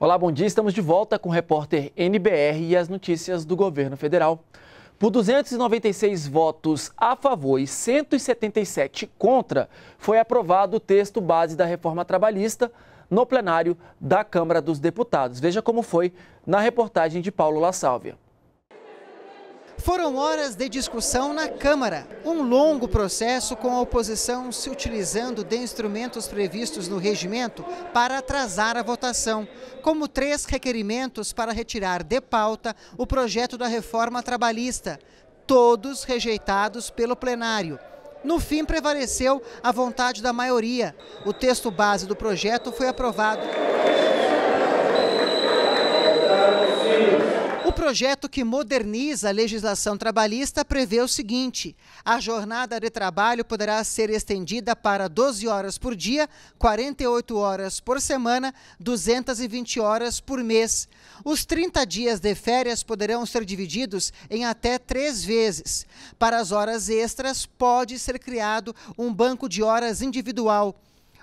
Olá, bom dia. Estamos de volta com o repórter NBR e as notícias do governo federal. Por 296 votos a favor e 177 contra, foi aprovado o texto base da reforma trabalhista no plenário da Câmara dos Deputados. Veja como foi na reportagem de Paulo La Sálvia. Foram horas de discussão na Câmara, um longo processo com a oposição se utilizando de instrumentos previstos no regimento para atrasar a votação, como três requerimentos para retirar de pauta o projeto da reforma trabalhista, todos rejeitados pelo plenário. No fim, prevaleceu a vontade da maioria. O texto base do projeto foi aprovado. projeto que moderniza a legislação trabalhista prevê o seguinte: a jornada de trabalho poderá ser estendida para 12 horas por dia, 48 horas por semana, 220 horas por mês. Os 30 dias de férias poderão ser divididos em até três vezes. Para as horas extras, pode ser criado um banco de horas individual.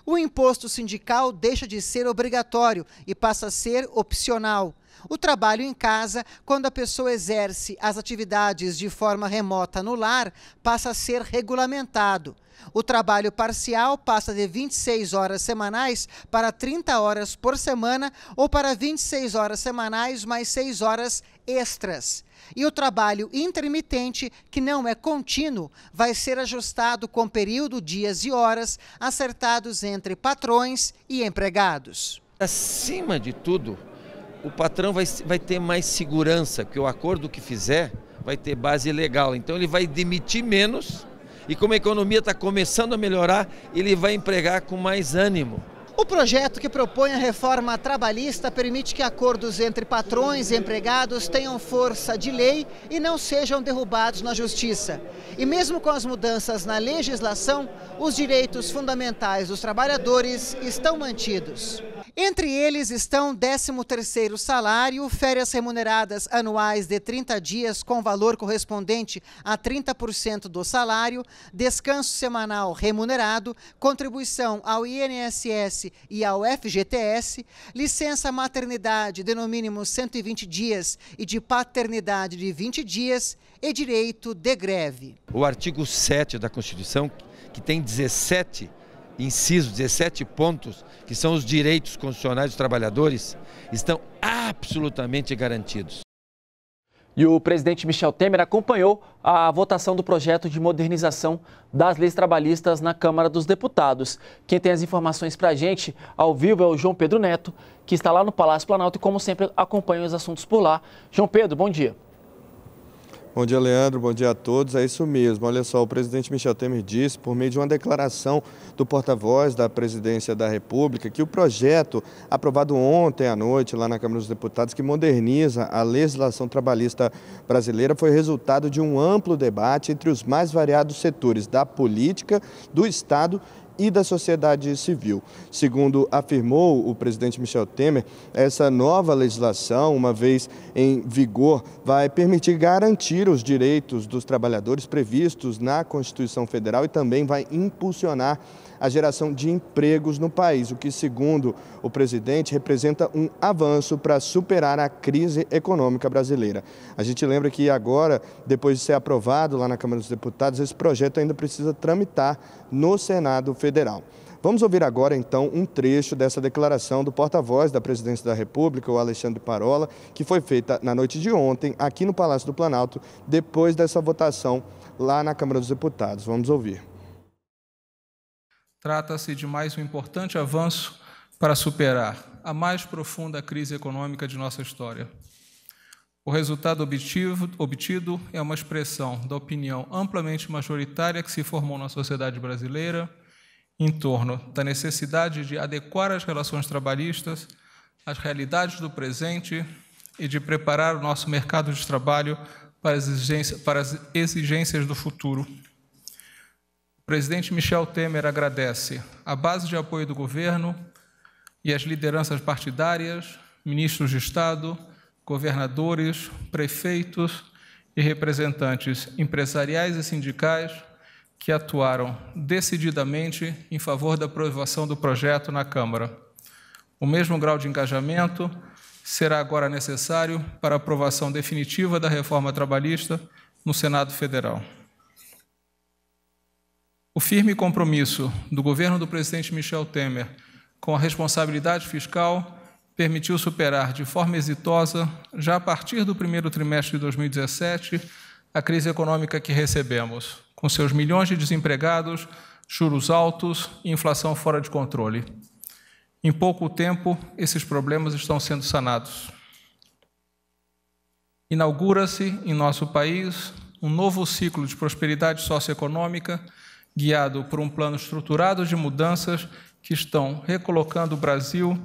O imposto sindical deixa de ser obrigatório e passa a ser opcional. O trabalho em casa, quando a pessoa exerce as atividades de forma remota no lar, passa a ser regulamentado. O trabalho parcial passa de 26 horas semanais para 30 horas por semana ou para 26 horas semanais mais 6 horas extras. E o trabalho intermitente, que não é contínuo, vai ser ajustado com período, dias e horas acertados entre patrões e empregados. Acima de tudo, o patrão vai, vai ter mais segurança, porque o acordo que fizer vai ter base legal. Então ele vai demitir menos e como a economia está começando a melhorar, ele vai empregar com mais ânimo. O projeto que propõe a reforma trabalhista permite que acordos entre patrões e empregados tenham força de lei e não sejam derrubados na justiça. E mesmo com as mudanças na legislação, os direitos fundamentais dos trabalhadores estão mantidos. Entre eles estão 13º salário, férias remuneradas anuais de 30 dias com valor correspondente a 30% do salário, descanso semanal remunerado, contribuição ao INSS e ao FGTS, licença maternidade de no mínimo 120 dias e de paternidade de 20 dias e direito de greve. O artigo 7 da Constituição, que tem 17 inciso, 17 pontos, que são os direitos constitucionais dos trabalhadores, estão absolutamente garantidos. E o presidente Michel Temer acompanhou a votação do projeto de modernização das leis trabalhistas na Câmara dos Deputados. Quem tem as informações para a gente ao vivo é o João Pedro Neto, que está lá no Palácio Planalto e, como sempre, acompanha os assuntos por lá. João Pedro, bom dia. Bom dia, Leandro. Bom dia a todos. É isso mesmo. Olha só, o presidente Michel Temer disse, por meio de uma declaração do porta-voz da presidência da República, que o projeto aprovado ontem à noite lá na Câmara dos Deputados, que moderniza a legislação trabalhista brasileira, foi resultado de um amplo debate entre os mais variados setores da política, do Estado e da sociedade civil. Segundo afirmou o presidente Michel Temer, essa nova legislação, uma vez em vigor, vai permitir garantir os direitos dos trabalhadores previstos na Constituição Federal e também vai impulsionar a geração de empregos no país, o que, segundo o presidente, representa um avanço para superar a crise econômica brasileira. A gente lembra que agora, depois de ser aprovado lá na Câmara dos Deputados, esse projeto ainda precisa tramitar no Senado Federal federal. Vamos ouvir agora, então, um trecho dessa declaração do porta-voz da Presidência da República, o Alexandre Parola, que foi feita na noite de ontem, aqui no Palácio do Planalto, depois dessa votação lá na Câmara dos Deputados. Vamos ouvir. Trata-se de mais um importante avanço para superar a mais profunda crise econômica de nossa história. O resultado obtido, obtido é uma expressão da opinião amplamente majoritária que se formou na sociedade brasileira em torno da necessidade de adequar as relações trabalhistas às realidades do presente e de preparar o nosso mercado de trabalho para as exigências, para as exigências do futuro. O presidente Michel Temer agradece a base de apoio do governo e as lideranças partidárias, ministros de Estado, governadores, prefeitos e representantes empresariais e sindicais que atuaram decididamente em favor da aprovação do projeto na Câmara. O mesmo grau de engajamento será agora necessário para a aprovação definitiva da reforma trabalhista no Senado Federal. O firme compromisso do governo do presidente Michel Temer com a responsabilidade fiscal permitiu superar de forma exitosa, já a partir do primeiro trimestre de 2017, a crise econômica que recebemos com seus milhões de desempregados, juros altos e inflação fora de controle. Em pouco tempo, esses problemas estão sendo sanados. Inaugura-se em nosso país um novo ciclo de prosperidade socioeconômica, guiado por um plano estruturado de mudanças que estão recolocando o Brasil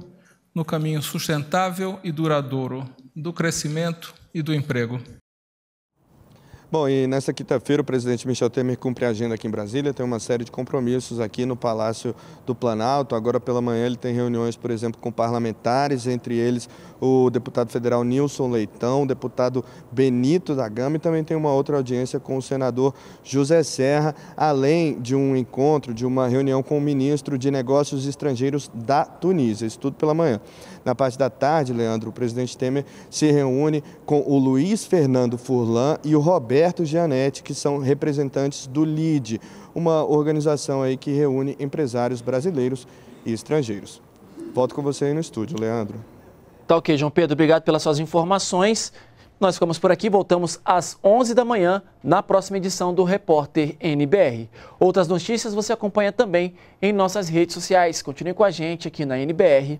no caminho sustentável e duradouro do crescimento e do emprego. Bom, e nesta quinta-feira o presidente Michel Temer cumpre a agenda aqui em Brasília, tem uma série de compromissos aqui no Palácio do Planalto. Agora pela manhã ele tem reuniões, por exemplo, com parlamentares, entre eles o deputado federal Nilson Leitão, o deputado Benito da Gama e também tem uma outra audiência com o senador José Serra, além de um encontro, de uma reunião com o ministro de Negócios Estrangeiros da Tunísia. Isso tudo pela manhã. Na parte da tarde, Leandro, o presidente Temer se reúne com o Luiz Fernando Furlan e o Roberto Gianetti, que são representantes do LIDE, uma organização aí que reúne empresários brasileiros e estrangeiros. Volto com você aí no estúdio, Leandro. Tá ok, João Pedro, obrigado pelas suas informações. Nós ficamos por aqui, voltamos às 11 da manhã na próxima edição do Repórter NBR. Outras notícias você acompanha também em nossas redes sociais. Continue com a gente aqui na NBR